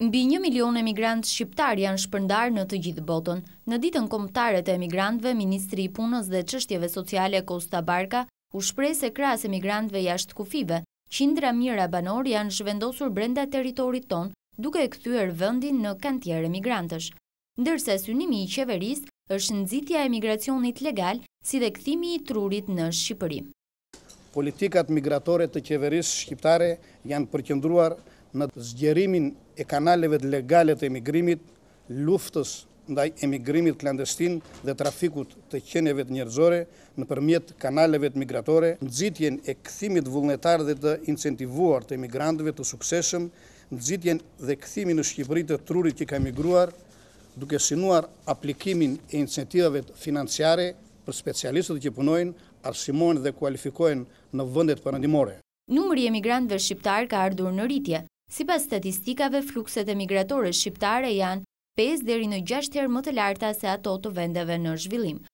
Nbi një milion e shqiptar janë shpërndar në të gjithë botën. Në ditën komptare të emigrantve, Ministri i Punës dhe Qështjeve Sociale Kosta Barka u shprej se kras emigrantve jashtë kufive. Qindra mira banor janë shvendosur brenda teritorit ton duke e këthyër vëndin në kantjerë emigrantësh. Ndërse synimi i qeveris është nëzitja e migracionit legal si dhe këthimi i trurit në Shqipëri. Politikat migratore të qeveris shqiptare janë përkëndruar në zgjerimin e kanaleve të legale të emigrimit, luftës ndaj emigrimit klandestin dhe trafikut të qeneve të njerëzore në përmjet kanaleve të migratore, në e këthimit vullnetar dhe të incentivuar të emigrantëve të sukseshëm, në dhe këthimin në Shqipërit të trurit që ka emigruar, duke sinuar aplikimin e incentivave të financiare për specialistët që punojnë, arsimojnë dhe kualifikojnë në vëndet përëndimore. Numëri emigrantëve shqiptarë ka ardhur në rritje, Si pas statistikave, flukset e migratore shqiptare janë 5 deri në 6 herë më të larta se ato të vendeve në zhvillim.